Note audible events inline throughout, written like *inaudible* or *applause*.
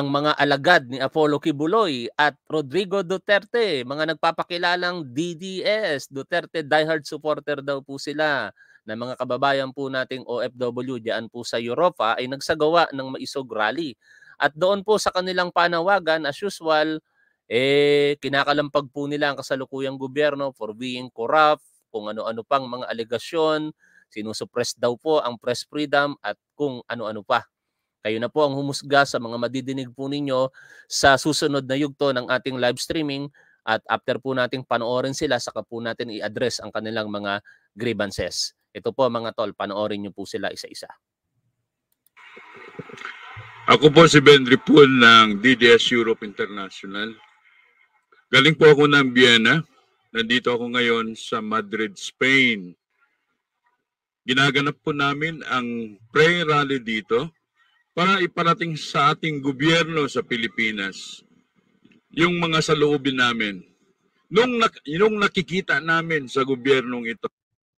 ang mga alagad ni Apollo Kibuloy at Rodrigo Duterte, mga nagpapakilalang DDS, Duterte diehard supporter daw po sila na mga kababayan po nating OFW diyan po sa Europa ay nagsagawa ng maisog rally. At doon po sa kanilang panawagan, as usual, eh, kinakalampag po nila ang kasalukuyang gobyerno for being corrupt, kung ano-ano pang mga alegasyon, sinusuppress daw po ang press freedom at kung ano-ano pa. Kayo na po ang humusga sa mga madidinig po ninyo sa susunod na yugto ng ating live streaming at after po nating panoorin sila, saka po natin i-address ang kanilang mga grievances. Ito po mga tol, panoorin niyo po sila isa-isa. Ako po si Ben Ripul ng DDS Europe International. Galing po ako ng Vienna. Nandito ako ngayon sa Madrid, Spain. Ginaganap po namin ang prayer rally dito para iparating sa ating gobyerno sa Pilipinas yung mga saloobin namin. Nung, nung nakikita namin sa gobyernong ito.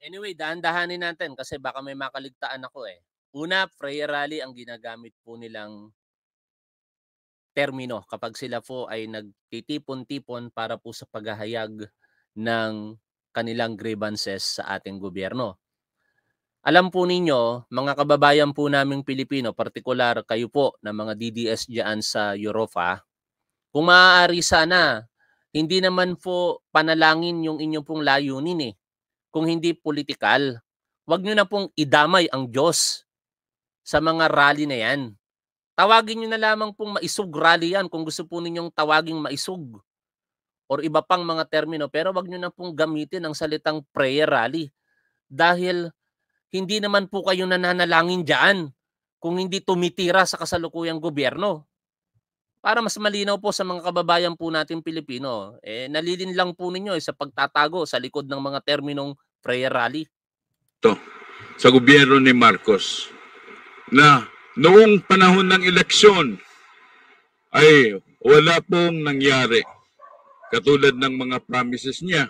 Anyway, dahan-dahanin natin kasi baka may makaligtaan ako eh. Una, prayer rally ang ginagamit po nilang termino kapag sila po ay nagtitipon-tipon para po sa paghahayag ng kanilang grievances sa ating gobyerno. Alam po ninyo, mga kababayan po naming Pilipino, partikular kayo po ng mga DDS dyan sa Europa, kung maaari sana, hindi naman po panalangin yung inyo pong layunin eh. Kung hindi politikal, wag nyo na pong idamay ang Diyos sa mga rally na yan. Tawagin nyo na lamang pong maisug rally yan kung gusto po ninyong tawaging maisug or iba pang mga termino. Pero wag nyo na pong gamitin ang salitang prayer rally dahil hindi naman po kayo nananalangin dyan kung hindi tumitira sa kasalukuyang gobyerno. Para mas malinaw po sa mga kababayan po natin Pilipino, eh, nalilin lang po ninyo eh, sa pagtatago sa likod ng mga terminong prayer rally. To, sa gobyerno ni Marcos, na noong panahon ng eleksyon ay wala pong nangyari. Katulad ng mga promises niya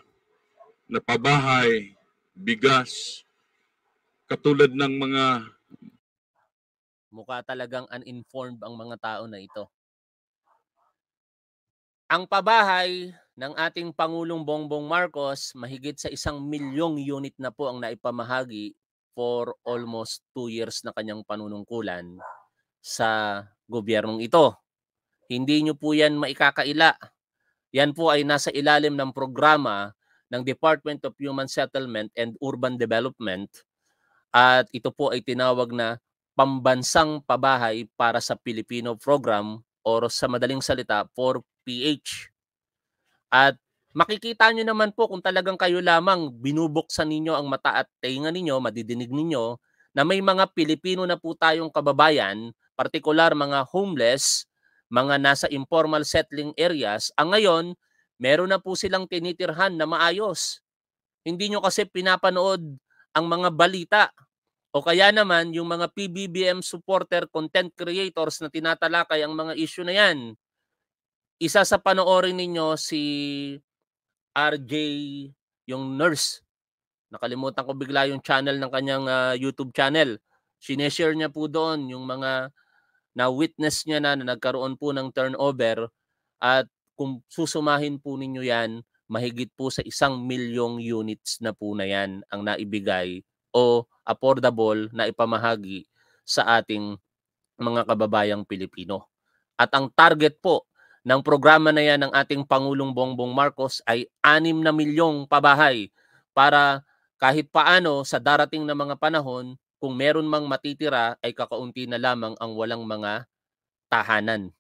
na pabahay, bigas, katulad ng mga mukha talagang uninformed ang mga tao na ito. Ang pabahay ng ating Pangulong Bongbong Marcos, mahigit sa isang milyong unit na po ang naipamahagi for almost two years na kanyang panunungkulan sa gobyernong ito. Hindi nyo po yan maikakaila. Yan po ay nasa ilalim ng programa ng Department of Human Settlement and Urban Development at ito po ay tinawag na pambansang pabahay para sa Pilipino program o sa madaling salita 4PH. At makikita nyo naman po kung talagang kayo lamang binubuksan ninyo ang mata at tainga ninyo, madidinig ninyo, na may mga Pilipino na po tayong kababayan, partikular mga homeless, mga nasa informal settling areas, ang ngayon, meron na po silang tinitirhan na maayos. Hindi nyo kasi pinapanood ang mga balita o kaya naman yung mga PBBM supporter content creators na tinatalakay ang mga issue na yan. Isa sa panoorin ninyo si RJ yung nurse. Nakalimutan ko bigla yung channel ng kanyang uh, YouTube channel. Sineshare niya po doon yung mga na-witness niya na, na nagkaroon po ng turnover at kung susumahin po ninyo yan, mahigit po sa isang milyong units na po na yan ang naibigay o affordable na ipamahagi sa ating mga kababayang Pilipino. At ang target po ng programa na yan ng ating Pangulong Bongbong Marcos ay 6 na milyong pabahay para kahit paano sa darating na mga panahon, kung meron mang matitira ay kakaunti na lamang ang walang mga tahanan.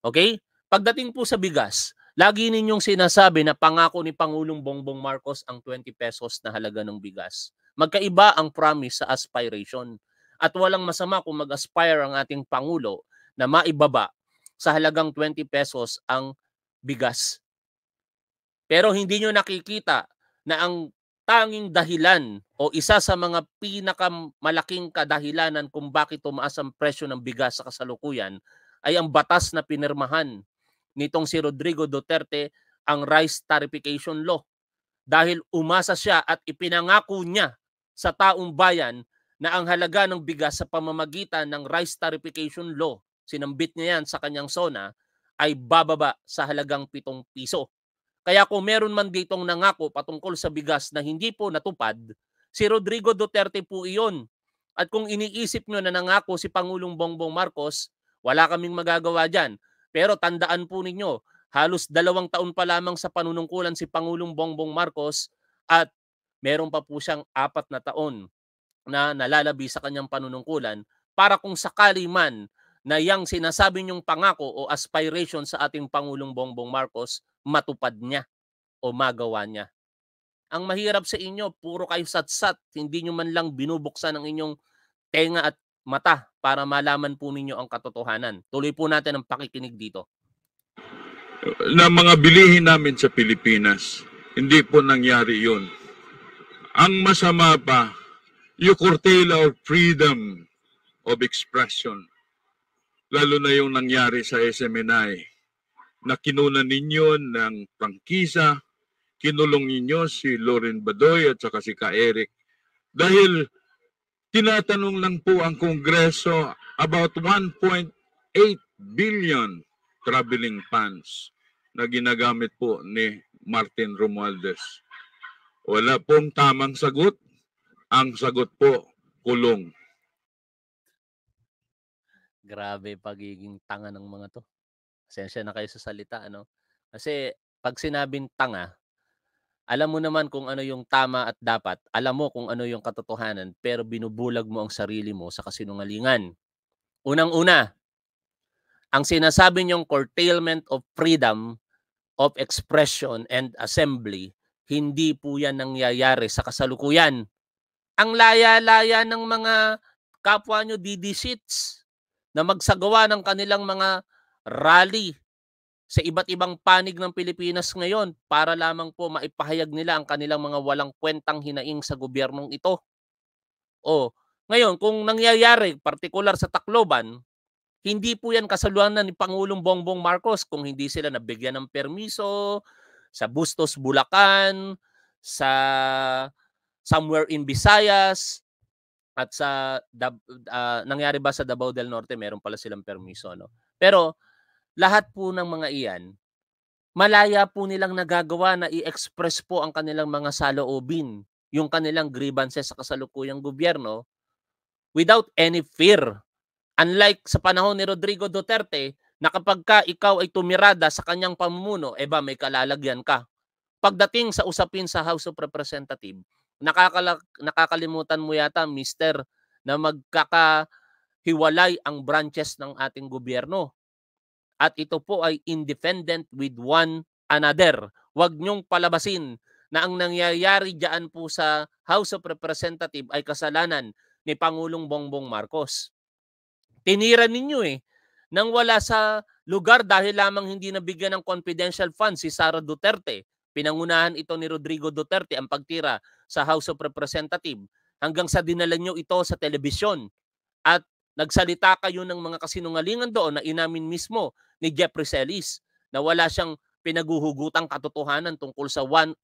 Okay? Pagdating po sa bigas, Lagi ninyong sinasabi na pangako ni Pangulong Bongbong Marcos ang 20 pesos na halaga ng bigas. Magkaiba ang promise sa aspiration. At walang masama kung mag-aspire ang ating Pangulo na maibaba sa halagang 20 pesos ang bigas. Pero hindi nyo nakikita na ang tanging dahilan o isa sa mga pinakamalaking kadahilanan kung bakit tumaas ang presyo ng bigas sa kasalukuyan ay ang batas na pinirmahan nitong si Rodrigo Duterte ang Rice Tarification Law dahil umasa siya at ipinangako niya sa taong bayan na ang halaga ng bigas sa pamamagitan ng Rice Tarification Law, sinambit niya yan sa kanyang SONA, ay bababa sa halagang 7 piso. Kaya kung meron man ditong nangako patungkol sa bigas na hindi po natupad, si Rodrigo Duterte po iyon. At kung iniisip nyo na nangako si Pangulong Bongbong Marcos, wala kaming magagawa dyan. Pero tandaan po ninyo, halos dalawang taon pa lamang sa panunungkulan si Pangulong Bongbong Marcos at meron pa po siyang apat na taon na nalalabi sa kanyang panunungkulan para kung sakali man na yang sinasabi niyong pangako o aspiration sa ating Pangulong Bongbong Marcos, matupad niya o magawa niya. Ang mahirap sa inyo, puro kayo satsat, hindi niyo man lang binubuksan ang inyong tenga at mata para malaman po ninyo ang katotohanan. Tuloy po natin ang pakikinig dito. Na mga bilihin namin sa Pilipinas, hindi po nangyari yun. Ang masama pa, yung curtail of freedom of expression, lalo na yung nangyari sa SMNI, na kinuna ninyo ng prangkisa, kinulong ninyo si Loren Badoy at saka si Ka-Eric. Dahil Tinatanong lang po ang Kongreso about 1.8 billion traveling funds na ginagamit po ni Martin Romualdez. Wala pong tamang sagot. Ang sagot po, kulong. Grabe pagiging tanga ng mga to. Pasensya na kayo sa salita, ano? Kasi pag sinabing tanga, alam mo naman kung ano yung tama at dapat. Alam mo kung ano yung katotohanan, pero binubulag mo ang sarili mo sa kasinungalingan. Unang-una, ang sinasabi niyong curtailment of freedom of expression and assembly, hindi po yan nangyayari sa kasalukuyan. Ang laya-laya ng mga kapwa nyo DD seats na magsagawa ng kanilang mga rally sa iba't ibang panig ng Pilipinas ngayon para lamang po maipahayag nila ang kanilang mga walang kwentang hinaing sa gobyernong ito. O, ngayon, kung nangyayari, partikular sa Tacloban, hindi po yan kasaluanan ni Pangulong Bongbong Marcos kung hindi sila nabigyan ng permiso sa Bustos, Bulacan, sa somewhere in Visayas, at sa uh, nangyari ba sa Davao del Norte meron pala silang permiso no pero lahat po ng mga iyan, malaya po nilang nagagawa na i-express po ang kanilang mga saloobin, yung kanilang grievances sa kasalukuyang gobyerno without any fear. Unlike sa panahon ni Rodrigo Duterte, na kapag ka ikaw ay tumirada sa kanyang pamumuno, eh ba may kalalagyan ka. Pagdating sa usapin sa House of Representatives, nakakala- nakakalimutan mo yata, mister, na magkakahiwalay ang branches ng ating gobyerno at ito po ay independent with one another. Huwag niyong palabasin na ang nangyayari dyan po sa House of Representatives ay kasalanan ni Pangulong Bongbong Marcos. Tinira ninyo eh, nang wala sa lugar dahil lamang hindi nabigyan ng confidential fund si Sara Duterte. Pinangunahan ito ni Rodrigo Duterte ang pagtira sa House of Representatives hanggang sa dinala nyo ito sa telebisyon at nagsalita kayo ng mga kasinungalingan doon na inamin mismo ni Jeffrey Celis na wala siyang pinaguhugutang katotohanan tungkol sa 1.8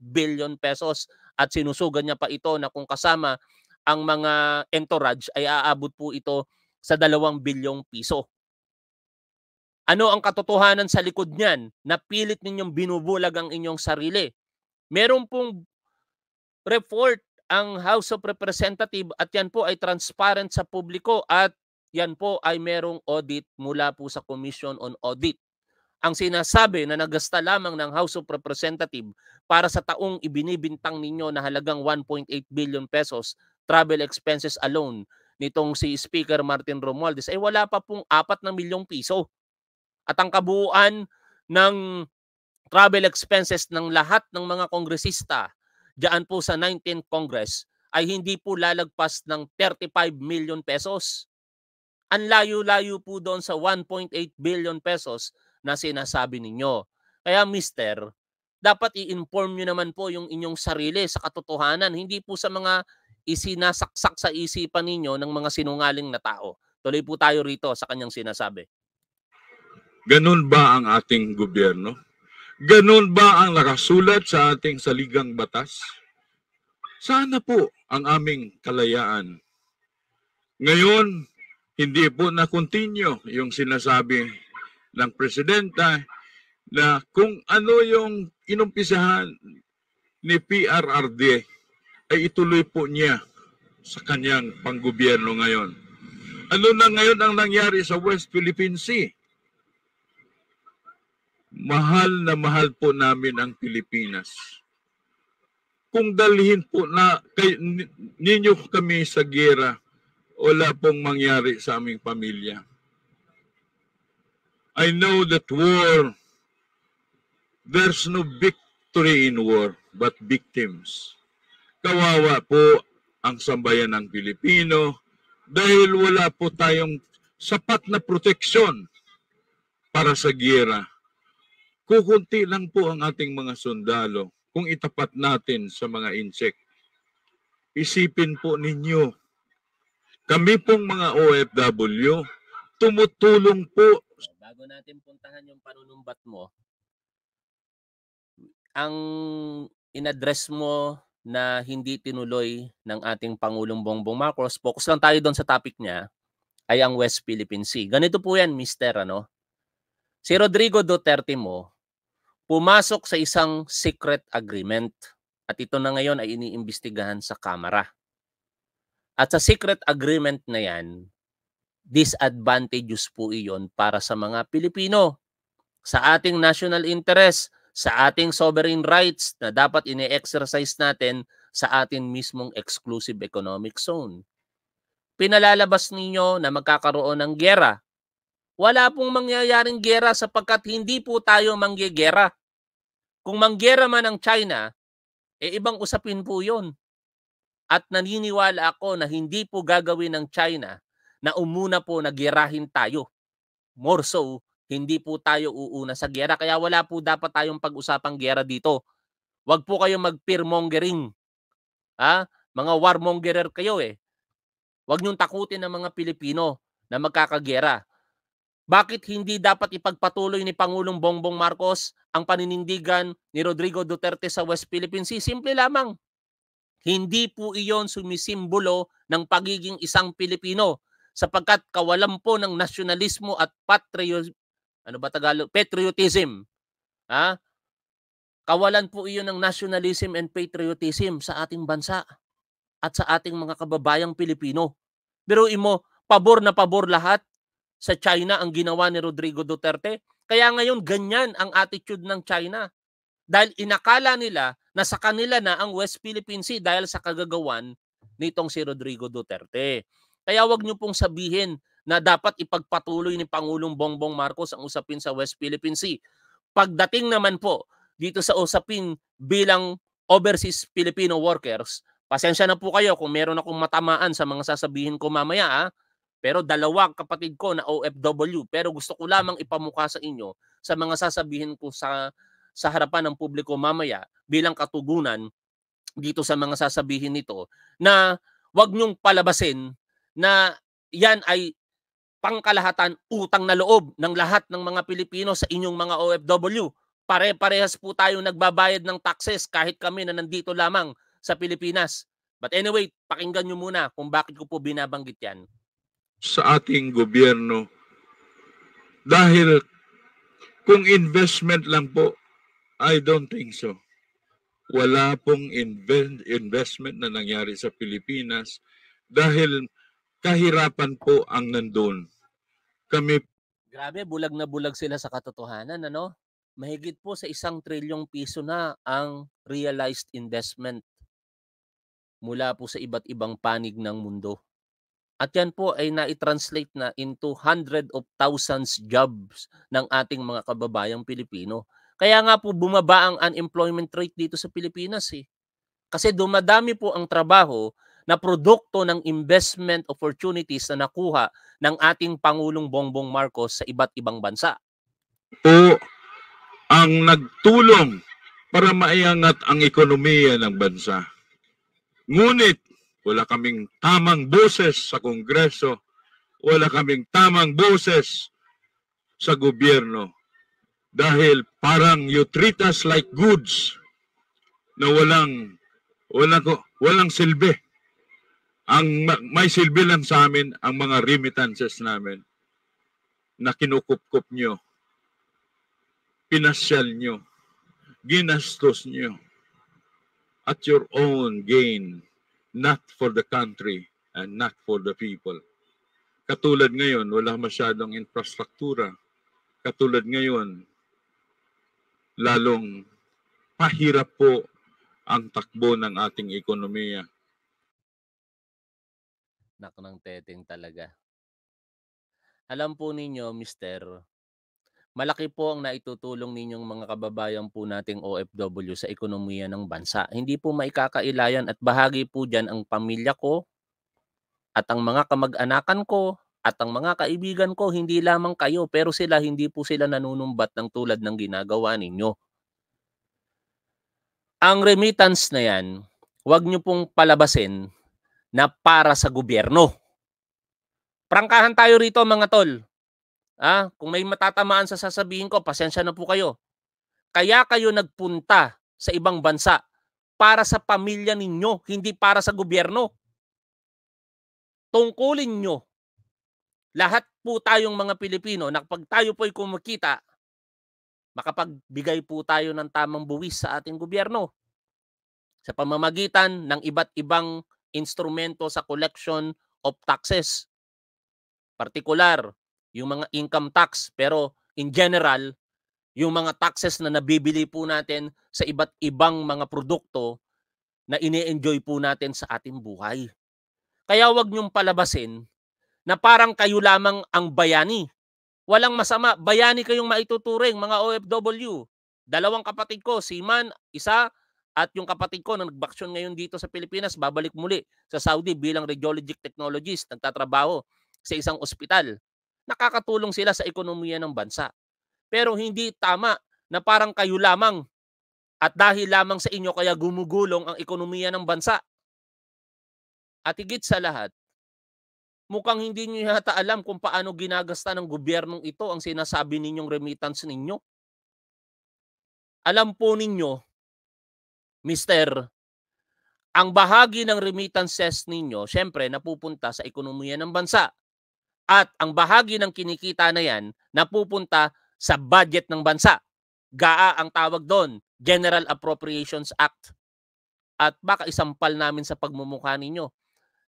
billion pesos at sinusugan niya pa ito na kung kasama ang mga entourage ay aabot po ito sa 2 bilyong piso. Ano ang katotohanan sa likod niyan? na pilit ninyong binubulag ang inyong sarili. Meron pong report ang House of Representative at yan po ay transparent sa publiko at yan po ay merong audit mula po sa Commission on Audit. Ang sinasabi na nagasta lamang ng House of Representatives para sa taong ibinibintang ninyo na halagang 1.8 billion pesos travel expenses alone nitong si Speaker Martin Romualdez ay eh, wala pa pong 4 na milyong piso. At ang kabuuan ng travel expenses ng lahat ng mga kongresista diyan po sa 19th Congress ay hindi po lalagpas ng 35 million pesos. Ang layo-layo po doon sa 1.8 billion pesos na sinasabi ninyo. Kaya mister, dapat i-inform nyo naman po yung inyong sarili sa katotohanan, hindi po sa mga isinasaksak sa isipan ninyo ng mga sinungaling na tao. Tuloy po tayo rito sa kanyang sinasabi. Ganun ba ang ating gobyerno? Ganun ba ang nakasulat sa ating saligang batas? Sana po ang aming kalayaan. Ngayon, hindi po na-continue yung sinasabi ng Presidenta na kung ano yung inumpisahan ni PRRD ay ituloy po niya sa kanyang panggobyerno ngayon. Ano na ngayon ang nangyari sa West Philippine Sea? Mahal na mahal po namin ang Pilipinas. Kung dalhin po na kay, ninyo kami sa gera, wala pong mangyari sa aming pamilya. I know that war, there's no victory in war, but victims. Kawawa po ang sambayan ng Pilipino dahil wala po tayong sapat na proteksyon para sa giyera. Kukunti lang po ang ating mga sundalo kung itapat natin sa mga insek. Isipin po ninyo kami pong mga OFW, tumutulong po. Bago natin puntahan yung panunumbat mo, ang inaddress mo na hindi tinuloy ng ating Pangulong Bongbong Marcos, focus lang tayo doon sa topic niya, ay ang West Philippine Sea. Ganito po yan, Mr. ano? Si Rodrigo Duterte mo, pumasok sa isang secret agreement at ito na ngayon ay iniimbestigahan sa Kamara. At sa secret agreement na yan, disadvantages po iyon para sa mga Pilipino. Sa ating national interest, sa ating sovereign rights na dapat ine-exercise natin sa ating mismong exclusive economic zone. Pinalalabas ninyo na magkakaroon ng gera. Wala pong mangyayaring gera sapagkat hindi po tayo manggegera. Kung manggera man ang China, e eh, ibang usapin po yon. At naniniwala ako na hindi po gagawin ng China na umuna po na tayo. More so, hindi po tayo uuna sa gera. Kaya wala po dapat tayong pag-usapang gera dito. Huwag po kayong mag-fearmongering. Ha? Mga warmongerer kayo eh. Huwag niyong takutin ng mga Pilipino na magkakagera. Bakit hindi dapat ipagpatuloy ni Pangulong Bongbong Marcos ang paninindigan ni Rodrigo Duterte sa West Philippine Sea? Simple lamang. Hindi po iyon sumisimbolo ng pagiging isang Pilipino sapagkat kawalan po ng nasyonalismo at patriotism. Ano ba Tagalog? Patriotism. Ha? Kawalan po iyon ng nationalism and patriotism sa ating bansa at sa ating mga kababayang Pilipino. Pero imo, pabor na pabor lahat sa China ang ginawa ni Rodrigo Duterte. Kaya ngayon ganyan ang attitude ng China. Dahil inakala nila na sa kanila na ang West Philippine Sea dahil sa kagagawan nitong si Rodrigo Duterte. Kaya wag niyo pong sabihin na dapat ipagpatuloy ni Pangulong Bongbong Marcos ang usapin sa West Philippine Sea. Pagdating naman po dito sa usapin bilang overseas Filipino workers, pasensya na po kayo kung meron akong matamaan sa mga sasabihin ko mamaya Ha? Ah. Pero dalawang kapatid ko na OFW pero gusto ko lamang ipamukha sa inyo sa mga sasabihin ko sa sa harapan ng publiko mamaya bilang katugunan dito sa mga sasabihin nito na wag niyong palabasin na yan ay pangkalahatan utang na loob ng lahat ng mga Pilipino sa inyong mga OFW. Pare-parehas po tayo nagbabayad ng taxes kahit kami na nandito lamang sa Pilipinas. But anyway, pakinggan nyo muna kung bakit ko po binabanggit yan. Sa ating gobyerno, dahil kung investment lang po I don't think so. Wala pong invest, investment na nangyari sa Pilipinas dahil kahirapan po ang nandun. Kami... Grabe, bulag na bulag sila sa katotohanan, ano? Mahigit po sa isang trilyong piso na ang realized investment mula po sa iba't ibang panig ng mundo. At yan po ay na-translate na into hundred of thousands jobs ng ating mga kababayang Pilipino kaya nga po bumaba ang unemployment rate dito sa Pilipinas eh. Kasi dumadami po ang trabaho na produkto ng investment opportunities na nakuha ng ating Pangulong Bongbong Marcos sa iba't ibang bansa. O ang nagtulong para maiangat ang ekonomiya ng bansa. Ngunit wala kaming tamang boses sa Kongreso, wala kaming tamang boses sa gobyerno dahil parang you treat us like goods na walang wala ko walang silbi ang may silbi lang sa amin ang mga remittances namin na kinukupkup nyo pinasyal nyo ginastos nyo at your own gain not for the country and not for the people katulad ngayon wala masyadong infrastruktura katulad ngayon lalong pahirap po ang takbo ng ating ekonomiya. Nako ng teteng talaga. Alam po ninyo, mister, malaki po ang naitutulong ninyong mga kababayan po nating OFW sa ekonomiya ng bansa. Hindi po maikakailayan at bahagi po dyan ang pamilya ko at ang mga kamag-anakan ko at ang mga kaibigan ko, hindi lamang kayo, pero sila hindi po sila nanunumbat ng tulad ng ginagawa ninyo. Ang remittance na yan, huwag nyo pong palabasin na para sa gobyerno. Prangkahan tayo rito mga tol. Ah, kung may matatamaan sa sasabihin ko, pasensya na po kayo. Kaya kayo nagpunta sa ibang bansa para sa pamilya ninyo, hindi para sa gobyerno. Tungkulin nyo lahat po tayong mga Pilipino na pag tayo po'y kumikita, makapagbigay po tayo ng tamang buwis sa ating gobyerno sa pamamagitan ng iba't ibang instrumento sa collection of taxes. Partikular, yung mga income tax, pero in general, yung mga taxes na nabibili po natin sa iba't ibang mga produkto na ini-enjoy po natin sa ating buhay. Kaya wag niyong palabasin na parang kayo lamang ang bayani. Walang masama, bayani kayong maituturing mga OFW. Dalawang kapatid ko, si Man, isa, at yung kapatid ko na nagbaksyon ngayon dito sa Pilipinas, babalik muli sa Saudi bilang radiologic technologist, nagtatrabaho sa isang ospital. Nakakatulong sila sa ekonomiya ng bansa. Pero hindi tama na parang kayo lamang at dahil lamang sa inyo kaya gumugulong ang ekonomiya ng bansa. At higit sa lahat, Mukhang hindi niyo yata alam kung paano ginagasta ng gobyernong ito ang sinasabi ninyong remittance ninyo. Alam po ninyo, Mr. ang bahagi ng remittances ninyo, syempre napupunta sa ekonomiya ng bansa. At ang bahagi ng kinikita na yan, napupunta sa budget ng bansa. GAA ang tawag doon, General Appropriations Act. At baka isampal namin sa pagmumukha ninyo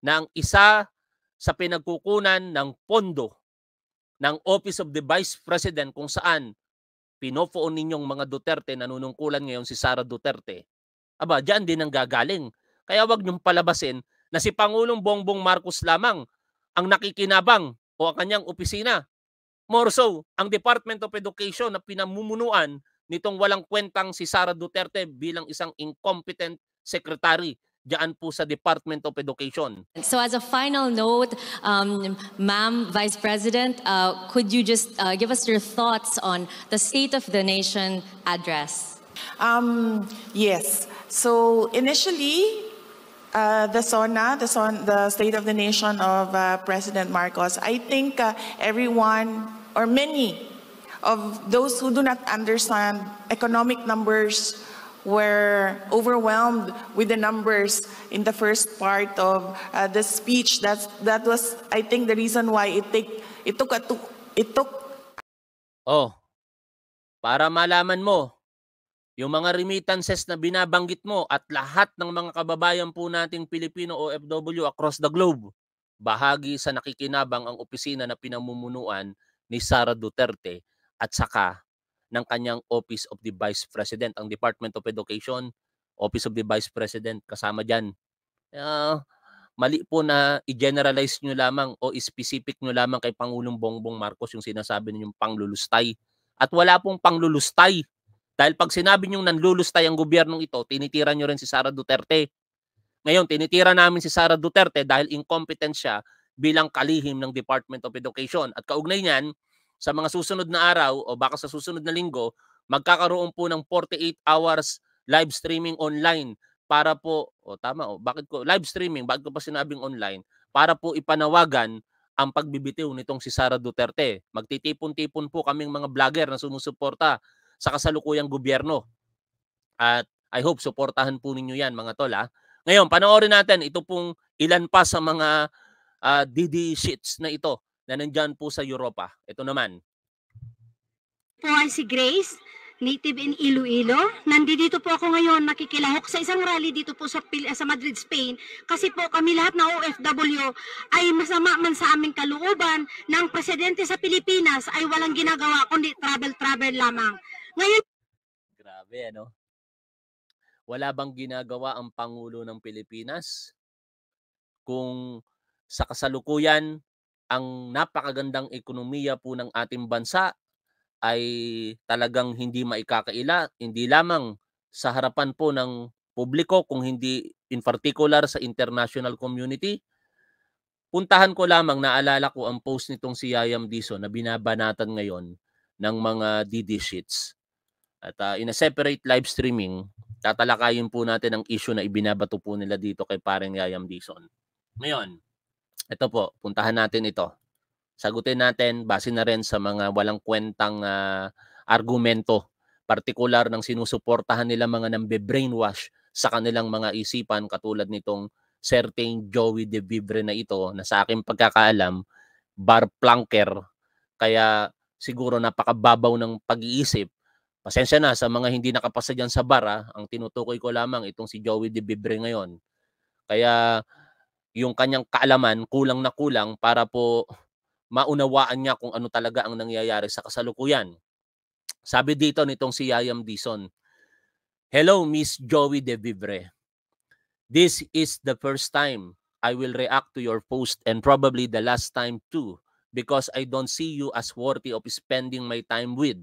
na ang isa sa pinagkukunan ng pondo ng Office of the Vice President kung saan pinopoon ninyong mga Duterte, nanunungkulan ngayon si Sara Duterte. Aba, diyan din ang gagaling. Kaya wag niyong palabasin na si Pangulong Bongbong Marcos lamang ang nakikinabang o ang kanyang opisina. More so, ang Department of Education na pinamumunuan nitong walang kwentang si Sara Duterte bilang isang incompetent secretary diyan po sa Department of Education. So as a final note, um, Ma'am Vice President, uh, could you just uh, give us your thoughts on the State of the Nation address? Um, yes. So initially, uh, the SONA, the, SON, the State of the Nation of uh, President Marcos, I think uh, everyone or many of those who do not understand economic numbers were overwhelmed with the numbers in the first part of uh, the speech. That's, that was, I think, the reason why it, take, it took, a, it took... Oh, para malaman mo, yung mga remittances na binabanggit mo at lahat ng mga kababayan po nating Pilipino OFW across the globe, bahagi sa nakikinabang ang opisina na pinamumunuan ni Sara Duterte at saka ng kanyang Office of the Vice President, ang Department of Education, Office of the Vice President, kasama dyan. Uh, mali po na i-generalize nyo lamang o specific nyo lamang kay Pangulong Bongbong Marcos yung sinasabi ninyong panglulustay. At wala pong panglulustay. Dahil pag sinabi nyo nanlulustay ang gobyernong ito, tinitira nyo rin si Sara Duterte. Ngayon, tinitira namin si Sara Duterte dahil incompetent siya bilang kalihim ng Department of Education. At kaugnay niyan, sa mga susunod na araw o baka sa susunod na linggo, magkakaroon po ng 48 hours live streaming online para po, o oh, tama o, oh, bakit ko, live streaming, bakit ko pa sinabing online, para po ipanawagan ang pagbibitiw nitong si Sara Duterte. Magtitipon-tipon po kaming mga vlogger na sumusuporta sa kasalukuyang gobyerno. At I hope suportahan po ninyo yan mga tol. Ha? Ngayon, panoorin natin ito pong ilan pa sa mga uh, ah, DD sheets na ito na nandyan po sa Europa. Ito naman. Po ay si Grace, native in Iloilo. Nandito po ako ngayon nakikilahok sa isang rally dito po sa, sa Madrid, Spain. Kasi po kami lahat na OFW ay masama man sa aming kalooban na presidente sa Pilipinas ay walang ginagawa kundi travel-travel lamang. Ngayon... Grabe, ano? Wala bang ginagawa ang Pangulo ng Pilipinas? Kung sa kasalukuyan ang napakagandang ekonomiya po ng ating bansa ay talagang hindi maikakaila, hindi lamang sa harapan po ng publiko kung hindi in particular sa international community. Puntahan ko lamang, naalala ko ang post nitong si Yayam Diso na binabanatan ngayon ng mga DD sheets. At uh, in a separate live streaming, tatalakayin po natin ang issue na ibinabato po nila dito kay pareng Yayam Dison. Ngayon, ito po, puntahan natin ito. Sagutin natin base na rin sa mga walang kwentang uh, argumento, partikular ng sinusuportahan nila mga nambe-brainwash sa kanilang mga isipan katulad nitong certain Joey De Vibre na ito na sa aking pagkakaalam, bar planker, kaya siguro napakababaw ng pag-iisip. Pasensya na sa mga hindi nakapasa dyan sa bar, ah. ang tinutukoy ko lamang itong si Joey De Vibre ngayon. Kaya yung kanyang kaalaman kulang na kulang para po maunawaan niya kung ano talaga ang nangyayari sa kasalukuyan. Sabi dito nitong si Yayam Dison, Hello Miss Joey De Vivre. This is the first time I will react to your post and probably the last time too because I don't see you as worthy of spending my time with.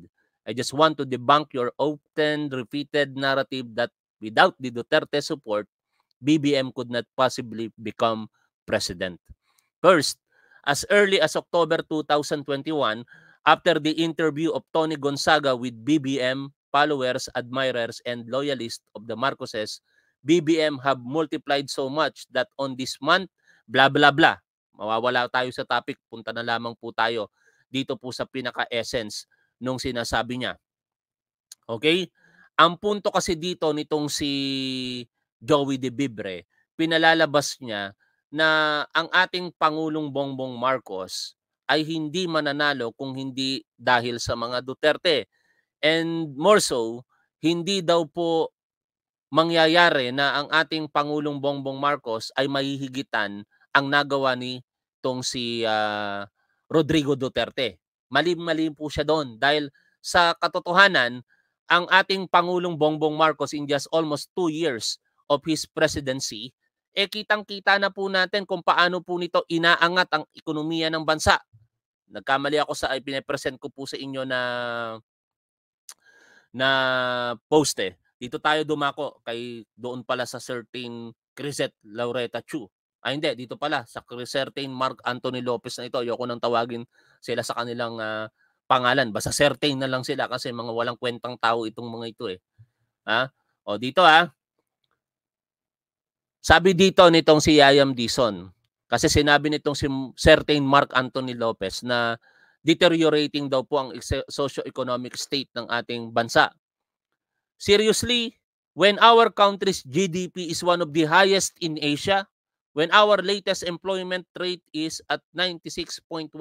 I just want to debunk your often repeated narrative that without the Duterte support, BBM could not possibly become president. First, as early as October 2021, after the interview of Tony Gonzaga with BBM followers, admirers, and loyalists of the Marcoses, BBM have multiplied so much that on this month, blah blah blah. Mawawala tayo sa topic, punta na lamang po tayo dito po sa pinaka-essence nung sinasabi niya. Okay? Ang punto kasi dito nitong si Joey De Bibre, pinalalabas niya na ang ating Pangulong Bongbong Marcos ay hindi mananalo kung hindi dahil sa mga Duterte. And more so, hindi daw po mangyayari na ang ating Pangulong Bongbong Marcos ay mahihigitan ang nagawa ni tong si uh, Rodrigo Duterte. Mali-mali po siya doon dahil sa katotohanan, ang ating Pangulong Bongbong Marcos in just almost two years of his presidency, eh kitang-kita na po natin kung paano po nito inaangat ang ekonomiya ng bansa. Nagkamali ako sa ipinapresent ko po sa inyo na na post eh. Dito tayo dumako kay doon pala sa certain Crisette Laureta Chu. Ay ah, hindi, dito pala sa certain Mark Anthony Lopez na ito. Ayoko nang tawagin sila sa kanilang uh, pangalan. Basta certain na lang sila kasi mga walang kwentang tao itong mga ito eh. Ha? Ah, o dito ah, sabi dito nitong si Yayam Dison, kasi sinabi nitong si certain Mark Anthony Lopez na deteriorating daw po ang socio-economic state ng ating bansa. Seriously, when our country's GDP is one of the highest in Asia, when our latest employment rate is at 96.1%,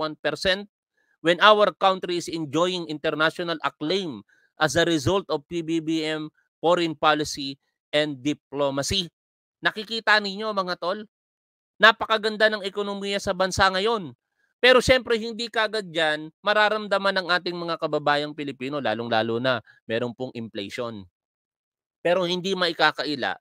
when our country is enjoying international acclaim as a result of PBBM foreign policy and diplomacy, Nakikita ninyo mga tol, napakaganda ng ekonomiya sa bansa ngayon. Pero siyempre hindi kagad yan mararamdaman ng ating mga kababayang Pilipino lalong-lalo na meron pong inflation. Pero hindi maikakaila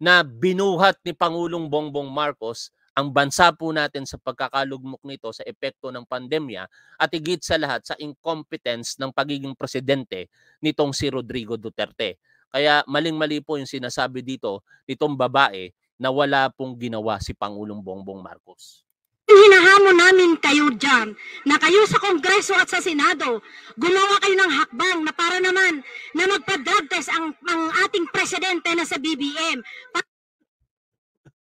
na binuhat ni Pangulong Bongbong Marcos ang bansa po natin sa pagkakalugmok nito sa epekto ng pandemya at igit sa lahat sa incompetence ng pagiging presidente nitong si Rodrigo Duterte. Kaya maling-mali po yung sinasabi dito nitong babae na wala pong ginawa si Pangulong Bongbong Marcos. Hinahamon namin kayo dyan na kayo sa Kongreso at sa Senado, gumawa kayo ng hakbang na para naman na magpa-drug test ang, ang ating presidente na sa BBM. Pa-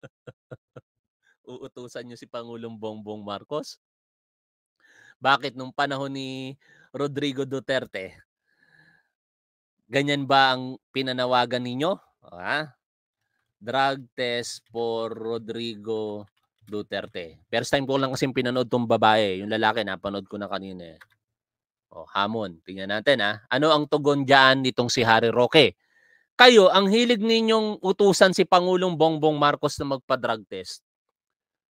*laughs* Uutusan niyo si Pangulong Bongbong Marcos? Bakit nung panahon ni Rodrigo Duterte, Ganyan ba ang pinanawagan ninyo? Ha? Ah, drug test for Rodrigo Duterte. First time ko lang kasi pinanood tong babae. Yung lalaki, napanood ko na kanina. Eh. O, oh, hamon. Tingnan natin ha. Ah. Ano ang tugon dyan nitong si Harry Roque? Kayo, ang hilig ninyong utusan si Pangulong Bongbong Marcos na magpa-drug test.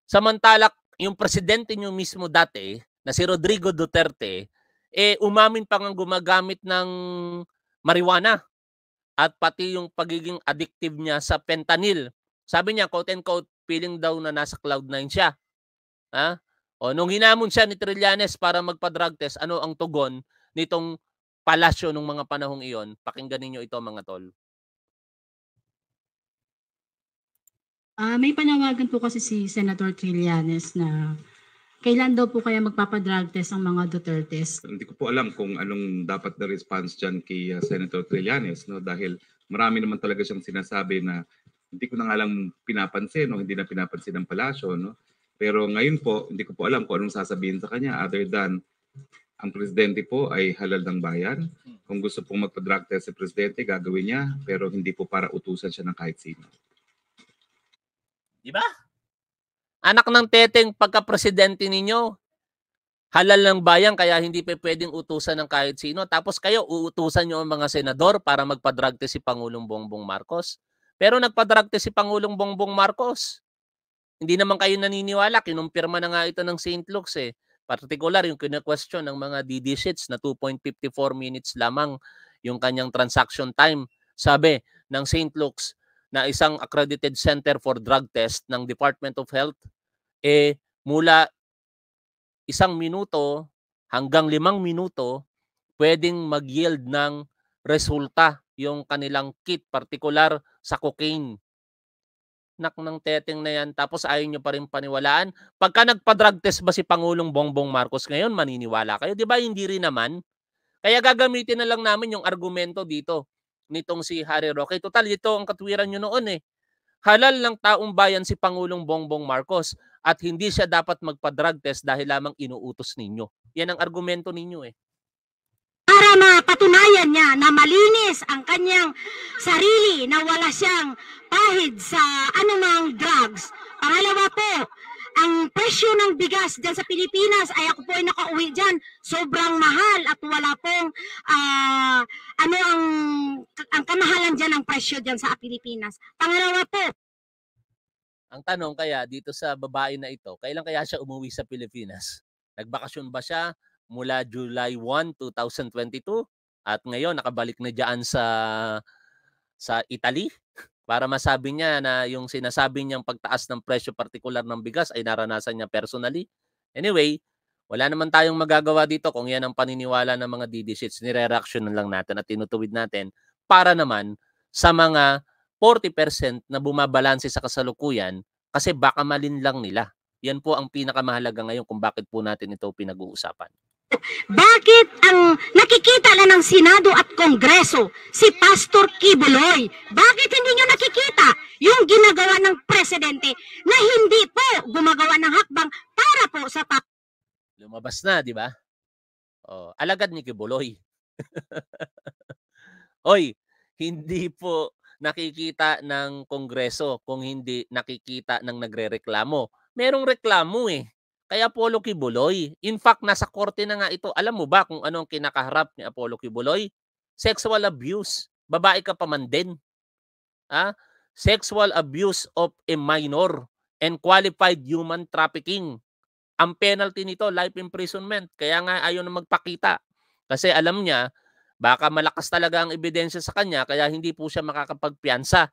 Samantalak, yung presidente nyo mismo dati, na si Rodrigo Duterte, eh umamin pa ngang gumagamit ng marijuana at pati yung pagiging addictive niya sa fentanyl. Sabi niya, quote and quote, feeling daw na nasa cloud 9 siya. Ha? O, nung hinamon siya ni Trillanes para magpa-drug test, ano ang tugon nitong palasyo nung mga panahong iyon? Pakinggan ninyo ito mga tol. Uh, may panawagan po kasi si Senator Trillanes na Kailan daw po kaya magpapadrug test ang mga Dutertes? Hindi ko po alam kung anong dapat na response dyan kay uh, Senator Trillanes no? dahil marami naman talaga siyang sinasabi na hindi ko na nga lang pinapansin no? hindi na pinapansin ng palasyo. No? Pero ngayon po, hindi ko po alam kung anong sasabihin sa kanya other than ang presidente po ay halal ng bayan. Kung gusto pong magpa-drug test sa si presidente, gagawin niya, pero hindi po para utusan siya ng kahit sino. Di ba? Anak ng teteng, pagka-presidente ninyo, halal ng bayan kaya hindi pa pwedeng utusan ng kahit sino. Tapos kayo, uutusan nyo ang mga senador para magpadragte si Pangulong Bongbong Marcos. Pero nagpadragte si Pangulong Bongbong Marcos. Hindi naman kayo naniniwala. Kinumpirma na nga ito ng St. Luke's eh. Particular yung kine-question ng mga DD sheets na 2.54 minutes lamang yung kanyang transaction time. Sabi ng St. Luke's, na isang accredited center for drug test ng Department of Health, eh mula isang minuto hanggang limang minuto, pwedeng mag-yield ng resulta yung kanilang kit, particular sa cocaine. Nak ng teteng na yan, tapos ayaw nyo pa rin paniwalaan. Pagka nagpa-drug test ba si Pangulong Bongbong Marcos ngayon, maniniwala kayo? Di ba hindi rin naman? Kaya gagamitin na lang namin yung argumento dito nitong si Harry Roque. Total, ito ang katwiran nyo noon eh. Halal ng taong bayan si Pangulong Bongbong Marcos at hindi siya dapat magpa-drug test dahil lamang inuutos ninyo. Yan ang argumento ninyo eh. Para mapatunayan niya na malinis ang kanyang sarili na wala siyang pahid sa anumang drugs. Pangalawa po, ang presyo ng bigas dyan sa Pilipinas ay ako po ay nakauwi dyan sobrang mahal at wala pong uh, ano ang presyo dyan sa Pilipinas. Pangalawa po. Ang tanong kaya dito sa babae na ito, kailan kaya siya umuwi sa Pilipinas? Nagbakasyon ba siya mula July 1, 2022? At ngayon nakabalik na diyan sa sa Italy para masabi niya na yung sinasabi niyang pagtaas ng presyo particular ng bigas ay naranasan niya personally. Anyway, wala naman tayong magagawa dito kung yan ang paniniwala ng mga DD sheets. Nire-reaction lang natin at tinutuwid natin para naman sa mga 40% na bumabalanse sa kasalukuyan kasi baka malin lang nila. Yan po ang pinakamahalaga ngayon kung bakit po natin ito pinag-uusapan. Bakit ang nakikita lang ng Senado at Kongreso si Pastor Kibuloy? Bakit hindi nyo nakikita yung ginagawa ng presidente na hindi po gumagawa ng hakbang para po sa pa Lumabas na, di ba? Oh, alagad ni Kibuloy. *laughs* Oy, hindi po nakikita ng Kongreso kung hindi nakikita ng nagrereklamo. Merong reklamo eh. Kaya Apollo Kibuloy, in fact nasa korte na nga ito. Alam mo ba kung ano ang kinakaharap ni Apollo Kibuloy? Sexual abuse. Babae ka pa man din. Ha? Sexual abuse of a minor and qualified human trafficking. Ang penalty nito, life imprisonment. Kaya nga ayaw na magpakita. Kasi alam niya, Baka malakas talaga ang ebidensya sa kanya kaya hindi po siya makakapagpiyansa.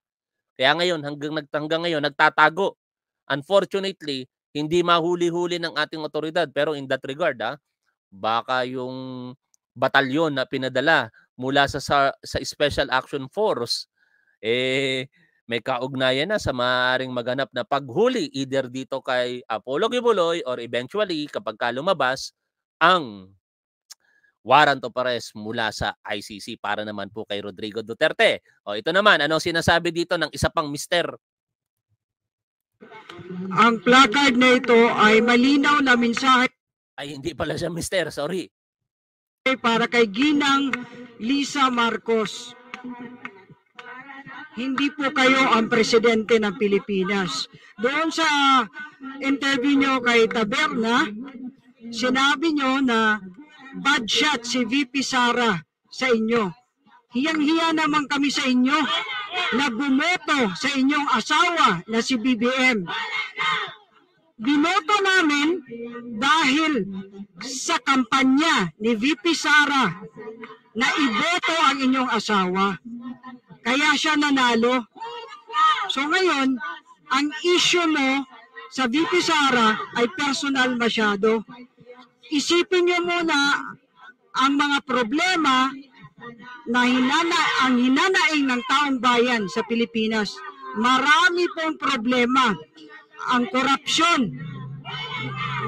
Kaya ngayon hanggang nagtanggang ngayon nagtatago. Unfortunately, hindi mahuli-huli ng ating otoridad pero in that regard ah, baka yung batalyon na pinadala mula sa sa, sa Special Action Force eh may kaugnayan na sa maaaring maganap na paghuli either dito kay Apollo Gibuloy or eventually kapag ka lumabas ang warrant of mula sa ICC para naman po kay Rodrigo Duterte. O ito naman, ano sinasabi dito ng isa pang mister? Ang placard na ito ay malinaw na mensahe. Ay hindi pala siya mister, sorry. Para kay Ginang Lisa Marcos. Hindi po kayo ang presidente ng Pilipinas. Doon sa interview nyo kay Taberna, sinabi nyo na bad shot si VP Sara sa inyo. Hiyang-hiya naman kami sa inyo na bumoto sa inyong asawa na si BBM. Binoto namin dahil sa kampanya ni VP Sara na iboto ang inyong asawa. Kaya siya nanalo. So ngayon, ang issue mo sa VP Sara ay personal masyado isipin niyo muna ang mga problema na hinana, ang hinanaing ng taong bayan sa Pilipinas. Marami pong problema. Ang korupsyon,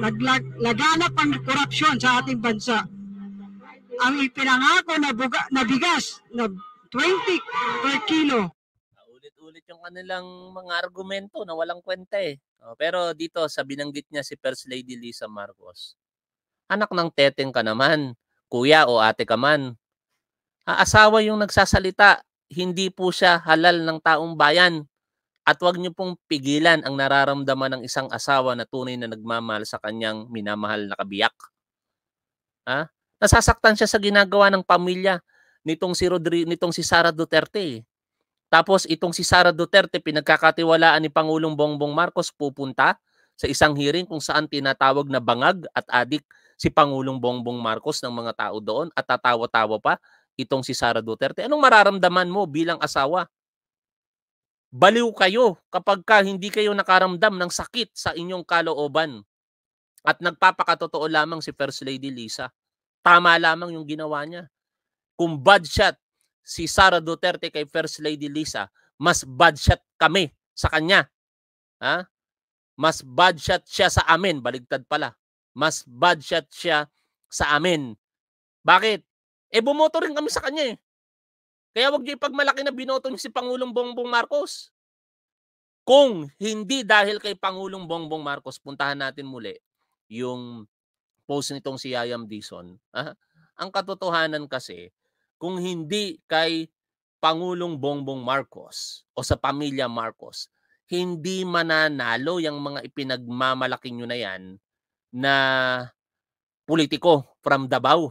naglaganap ang korupsyon sa ating bansa. Ang ipinangako na, buga, na bigas na 20 per kilo. Ulit-ulit yung kanilang mga argumento na walang kwenta eh. Oh, pero dito sa binanggit niya si First Lady Lisa Marcos, Anak ng teteng ka naman, kuya o ate ka man. Aasawa yung nagsasalita, hindi po siya halal ng taong bayan. At huwag niyo pong pigilan ang nararamdaman ng isang asawa na tunay na nagmamahal sa kanyang minamahal na kabiyak. Ha? Ah, nasasaktan siya sa ginagawa ng pamilya nitong si Rodri, nitong si Sara Duterte. Eh. Tapos itong si Sara Duterte pinagkakatiwalaan ni Pangulong Bongbong Marcos pupunta sa isang hearing kung saan tinatawag na bangag at adik si Pangulong Bongbong Marcos ng mga tao doon at tatawa-tawa pa itong si Sara Duterte. Anong mararamdaman mo bilang asawa? Baliw kayo kapag ka hindi kayo nakaramdam ng sakit sa inyong kalooban. At nagpapakatotoo lamang si First Lady Lisa. Tama lamang yung ginawa niya. Kung bad shot si Sara Duterte kay First Lady Lisa, mas bad shot kami sa kanya. Ha? Mas bad shot siya sa amin. Baligtad pala mas bad shot siya sa amin. Bakit? Eh bumoto rin kami sa kanya eh. Kaya wag niyo ipagmalaki na binoto niyo si Pangulong Bongbong Marcos. Kung hindi dahil kay Pangulong Bongbong Marcos, puntahan natin muli yung post nitong si Yayam Dison. Ah, ang katotohanan kasi, kung hindi kay Pangulong Bongbong Marcos o sa pamilya Marcos, hindi mananalo yung mga ipinagmamalaki nyo na yan na politiko from Davao.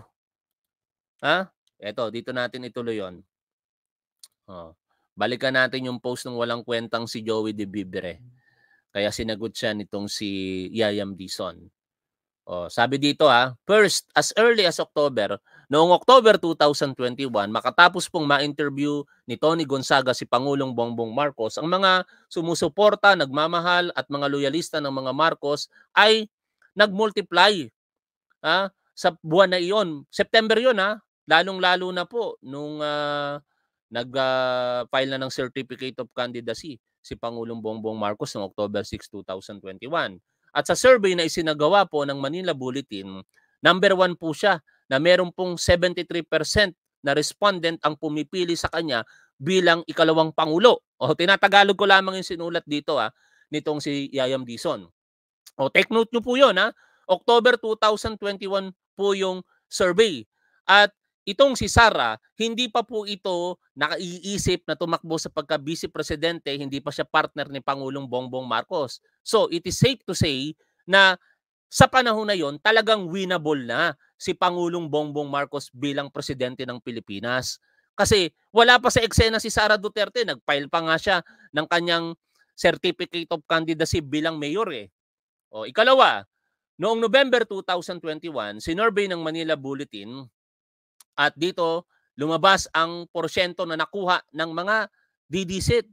Ha? Ito, dito natin ituloy yon. Oh. Balikan natin yung post ng walang kwentang si Joey De Bibre. Kaya sinagot siya nitong si Yayam Dison. Oh, sabi dito ha, first, as early as October, noong October 2021, makatapos pong ma-interview ni Tony Gonzaga si Pangulong Bongbong Marcos, ang mga sumusuporta, nagmamahal at mga loyalista ng mga Marcos ay nagmultiply ah, sa buwan na iyon. September yon ha, ah. lalong-lalo na po nung uh, ah, nag-file ah, uh, na ng Certificate of Candidacy si Pangulong Bongbong Marcos noong October 6, 2021. At sa survey na isinagawa po ng Manila Bulletin, number one po siya na meron pong 73% na respondent ang pumipili sa kanya bilang ikalawang pangulo. O tinatagalog ko lamang yung sinulat dito ah, nitong si Yayam Dison. O oh, take note nyo po yun ha. October 2021 po yung survey. At itong si Sara, hindi pa po ito nakaiisip na tumakbo sa pagka-vice presidente, hindi pa siya partner ni Pangulong Bongbong Marcos. So it is safe to say na sa panahon na yon talagang winnable na si Pangulong Bongbong Marcos bilang presidente ng Pilipinas. Kasi wala pa sa eksena si Sara Duterte, nagfile pa nga siya ng kanyang certificate of candidacy bilang mayor eh. O ikalawa, noong November 2021, sinurvey ng Manila Bulletin at dito lumabas ang porsyento na nakuha ng mga DDSIT.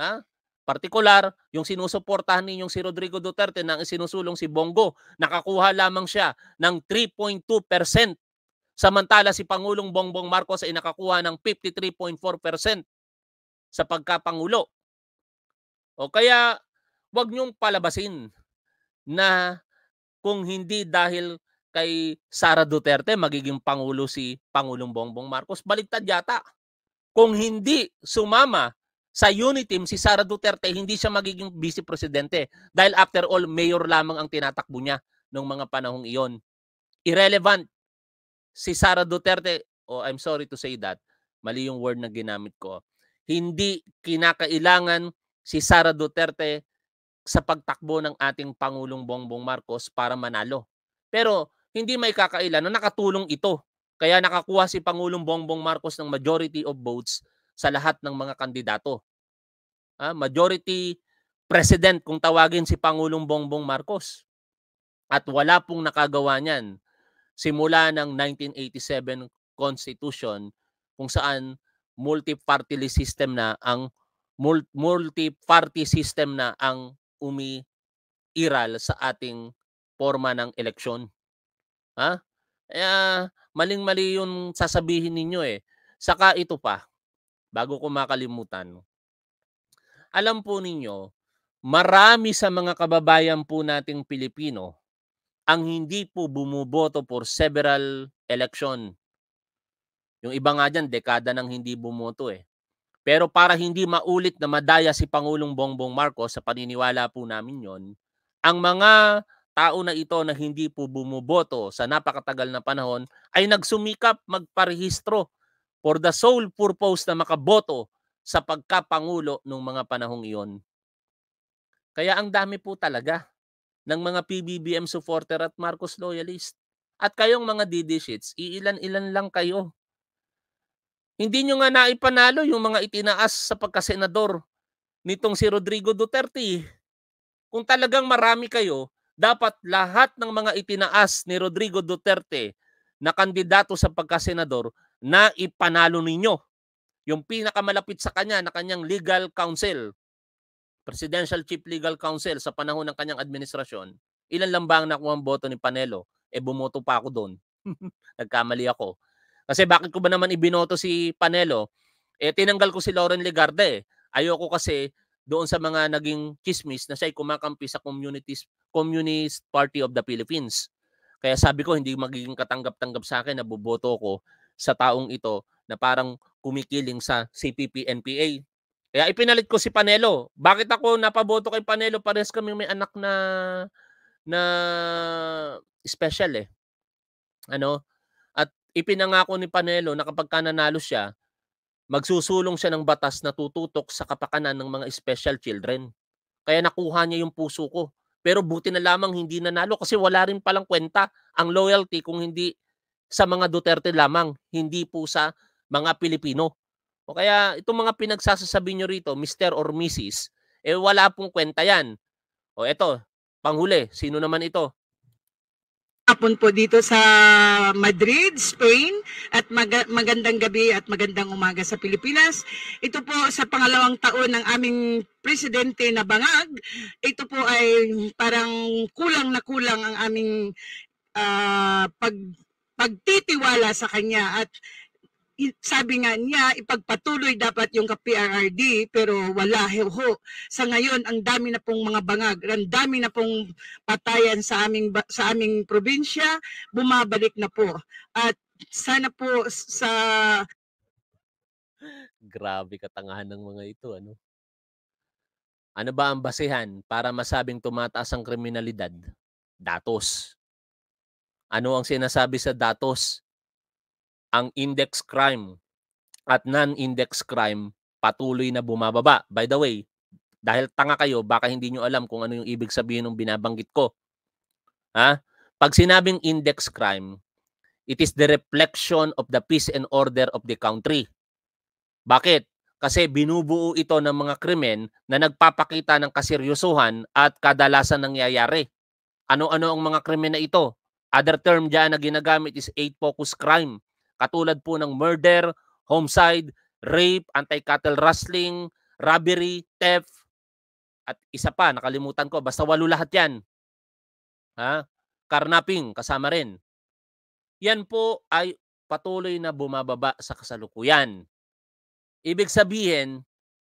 Ha? Partikular, yung sinusuportahan ninyong si Rodrigo Duterte na sinusulong si Bongo, nakakuha lamang siya ng 3.2%. Samantala si Pangulong Bongbong Marcos ay nakakuha ng 53.4% sa pagkapangulo. O kaya, wag niyong palabasin na kung hindi dahil kay Sara Duterte magiging pangulo si Pangulong Bongbong Marcos. Baliktad yata. Kung hindi sumama sa unit team si Sara Duterte, hindi siya magiging vice presidente dahil after all mayor lamang ang tinatakbo niya noong mga panahong iyon. Irrelevant si Sara Duterte, oh I'm sorry to say that, mali yung word na ginamit ko. Hindi kinakailangan si Sara Duterte sa pagtakbo ng ating Pangulong Bongbong Marcos para manalo. Pero hindi may kakailan na nakatulong ito. Kaya nakakuha si Pangulong Bongbong Marcos ng majority of votes sa lahat ng mga kandidato. Ah, majority president kung tawagin si Pangulong Bongbong Marcos. At wala pong nakagawa niyan simula ng 1987 Constitution kung saan multi-party system na ang multi-party system na ang umiiral sa ating forma ng eleksyon. Ha? Kaya maling-mali yung sasabihin ninyo eh. Saka ito pa, bago ko makalimutan. Alam po ninyo, marami sa mga kababayan po nating Pilipino ang hindi po bumuboto for several election. Yung iba nga dyan, dekada nang hindi bumoto eh. Pero para hindi maulit na madaya si Pangulong Bongbong Marcos sa paniniwala po namin yon, ang mga tao na ito na hindi po bumuboto sa napakatagal na panahon ay nagsumikap magparehistro for the sole purpose na makaboto sa pagkapangulo ng mga panahong iyon. Kaya ang dami po talaga ng mga PBBM supporter at Marcos loyalist. At kayong mga DD sheets, iilan-ilan lang kayo. Hindi nyo nga naipanalo yung mga itinaas sa pagkasenador nitong si Rodrigo Duterte. Eh. Kung talagang marami kayo, dapat lahat ng mga itinaas ni Rodrigo Duterte na kandidato sa pagkasenador na ipanalo ninyo. Yung pinakamalapit sa kanya na kanyang legal counsel, presidential chief legal counsel sa panahon ng kanyang administrasyon, ilan lang ba ang nakuha ang boto ni Panelo? E bumoto pa ako doon. *laughs* Nagkamali ako. Kasi bakit ko ba naman ibinoto si Panelo? Eh, tinanggal ko si Lauren Legarda eh. Ayoko kasi doon sa mga naging chismis na siya kumakampi sa Communist, Communist Party of the Philippines. Kaya sabi ko, hindi magiging katanggap-tanggap sa akin na boboto ko sa taong ito na parang kumikiling sa CPP-NPA. Kaya ipinalit ko si Panelo. Bakit ako napaboto kay Panelo? Pares kami may anak na na special eh. Ano? Ipinangako ni Panelo na kapag nanalo siya, magsusulong siya ng batas na tututok sa kapakanan ng mga special children. Kaya nakuha niya yung puso ko. Pero buti na lamang hindi nanalo kasi wala rin palang kwenta ang loyalty kung hindi sa mga Duterte lamang, hindi po sa mga Pilipino. O kaya itong mga pinagsasasabi nyo rito, Mr. or Mrs., eh wala pong kwenta yan. O eto, panghuli, sino naman ito? hapon po dito sa Madrid, Spain at mag- magandang gabi at magandang umaga sa Pilipinas. Ito po sa pangalawang taon ng aming presidente na bangag. Ito po ay parang kulang na kulang ang aming uh, pag pagtitiwala sa kanya at sabi nga niya, ipagpatuloy dapat yung ka-PRRD, pero wala, ho. Sa ngayon, ang dami na pong mga bangag, ang dami na pong patayan sa aming, sa aming probinsya, bumabalik na po. At sana po sa... Grabe katangahan ng mga ito, ano? Ano ba ang basehan para masabing tumataas ang kriminalidad? Datos. Ano ang sinasabi sa datos? ang index crime at non-index crime patuloy na bumababa. By the way, dahil tanga kayo, baka hindi nyo alam kung ano yung ibig sabihin ng binabanggit ko. Ha? Pag sinabing index crime, it is the reflection of the peace and order of the country. Bakit? Kasi binubuo ito ng mga krimen na nagpapakita ng kaseryosuhan at kadalasan nangyayari. Ano-ano ang mga krimen na ito? Other term dyan na ginagamit is eight focus crime katulad po ng murder, homicide, rape, anti-cattle rustling, robbery, theft, at isa pa, nakalimutan ko, basta walo lahat yan. Ha? Carnapping, kasama rin. Yan po ay patuloy na bumababa sa kasalukuyan. Ibig sabihin,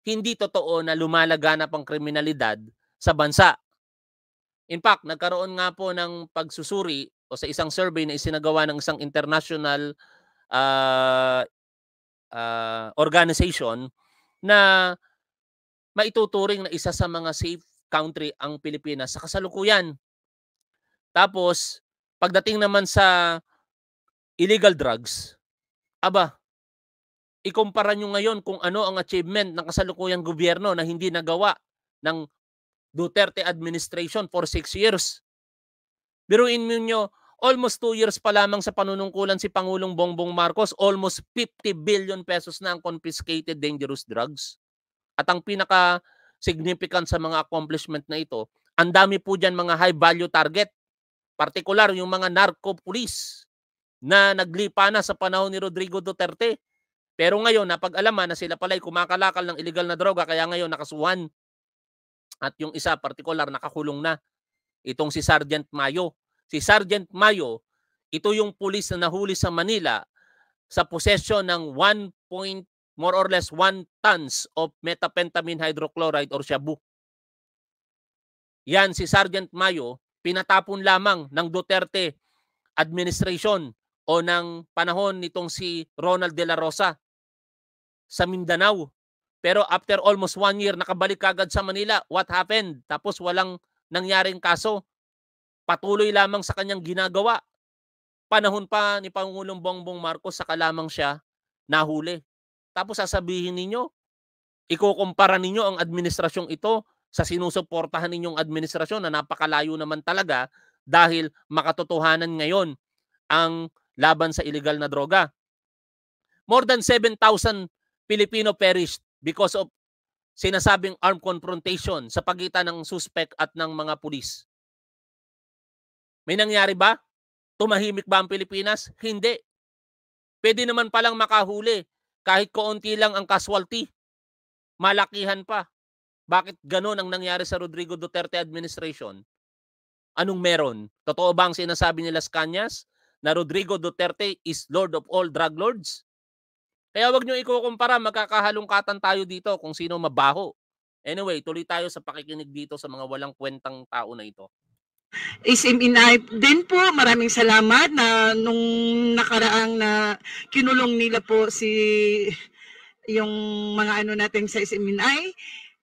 hindi totoo na lumalaganap ang kriminalidad sa bansa. In fact, nagkaroon nga po ng pagsusuri o sa isang survey na isinagawa ng isang international uh, uh, organization na maituturing na isa sa mga safe country ang Pilipinas sa kasalukuyan. Tapos, pagdating naman sa illegal drugs, aba, ikumpara nyo ngayon kung ano ang achievement ng kasalukuyang gobyerno na hindi nagawa ng Duterte administration for six years. Biruin mo nyo, Almost 2 years pa lamang sa panunungkulan si Pangulong Bongbong Marcos, almost 50 billion pesos na ang confiscated dangerous drugs. At ang pinaka significant sa mga accomplishment na ito, ang dami po diyan mga high value target, particular yung mga narco police na naglipa na sa panahon ni Rodrigo Duterte. Pero ngayon, napag-alaman na sila pala'y kumakalakal ng illegal na droga kaya ngayon nakasuhan. At yung isa, particular, nakakulong na. Itong si Sergeant Mayo, si Sergeant Mayo, ito yung pulis na nahuli sa Manila sa possession ng 1 more or less 1 tons of metaphentamine hydrochloride or shabu. Yan si Sergeant Mayo, pinatapon lamang ng Duterte administration o ng panahon nitong si Ronald De La Rosa sa Mindanao. Pero after almost one year, nakabalik agad sa Manila. What happened? Tapos walang nangyaring kaso. Patuloy lamang sa kanyang ginagawa. Panahon pa ni Pangulong Bongbong Marcos saka lamang siya nahuli. Tapos sasabihin ninyo, ikukumpara ninyo ang administrasyong ito sa sinusuportahan ninyong administrasyon na napakalayo naman talaga dahil makatotohanan ngayon ang laban sa ilegal na droga. More than 7,000 Filipino perished because of sinasabing armed confrontation sa pagitan ng suspect at ng mga pulis. May nangyari ba? Tumahimik ba ang Pilipinas? Hindi. Pwede naman palang makahuli kahit koonti lang ang casualty. Malakihan pa. Bakit ganon ang nangyari sa Rodrigo Duterte administration? Anong meron? Totoo ba ang sinasabi ni Las Cañas na Rodrigo Duterte is lord of all drug lords? Kaya wag nyo ikukumpara, magkakahalungkatan tayo dito kung sino mabaho. Anyway, tuloy tayo sa pakikinig dito sa mga walang kwentang tao na ito. SMNI din po, maraming salamat na nung nakaraang na kinulong nila po si yung mga ano natin sa SMNI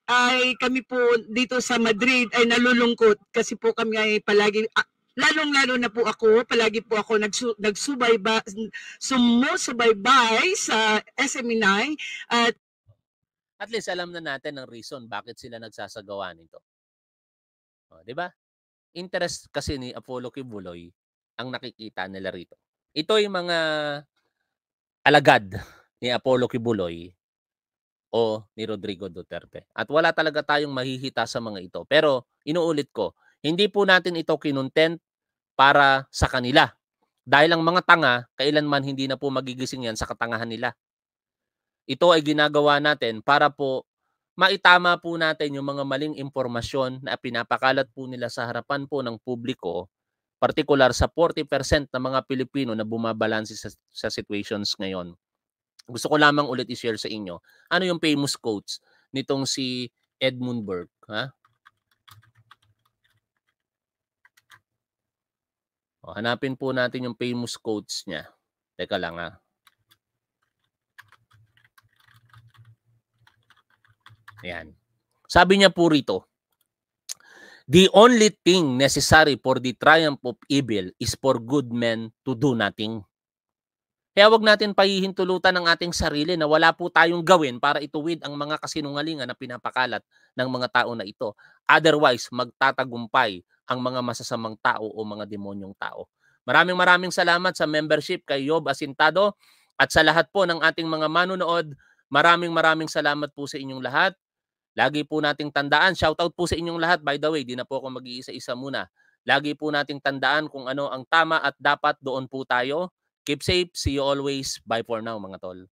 ay kami po dito sa Madrid ay nalulungkot kasi po kami ay palagi lalong-lalo na po ako, palagi po ako nagsu, nagsubayba sumusubaybay sa SMNI at at least alam na natin ang reason bakit sila nagsasagawa nito. O, oh, di ba? interest kasi ni Apollo Kibuloy ang nakikita nila rito. Ito yung mga alagad ni Apollo Kibuloy o ni Rodrigo Duterte. At wala talaga tayong mahihita sa mga ito. Pero inuulit ko, hindi po natin ito kinontent para sa kanila. Dahil ang mga tanga, kailanman hindi na po magigising yan sa katangahan nila. Ito ay ginagawa natin para po maitama po natin yung mga maling impormasyon na pinapakalat po nila sa harapan po ng publiko, partikular sa 40% ng mga Pilipino na bumabalansi sa, sa situations ngayon. Gusto ko lamang ulit i-share sa inyo. Ano yung famous quotes nitong si Edmund Burke? Ha? O, hanapin po natin yung famous quotes niya. Teka lang ha. Ayan. Sabi niya po rito, The only thing necessary for the triumph of evil is for good men to do nothing. Kaya wag natin pahihintulutan ng ating sarili na wala po tayong gawin para ituwid ang mga kasinungalingan na pinapakalat ng mga tao na ito. Otherwise, magtatagumpay ang mga masasamang tao o mga demonyong tao. Maraming maraming salamat sa membership kay Yob Asintado at sa lahat po ng ating mga manunood. Maraming maraming salamat po sa inyong lahat. Lagi po nating tandaan, shoutout po sa inyong lahat by the way, di na po ako mag-iisa-isa muna. Lagi po nating tandaan kung ano ang tama at dapat doon po tayo. Keep safe, see you always, bye for now mga tol.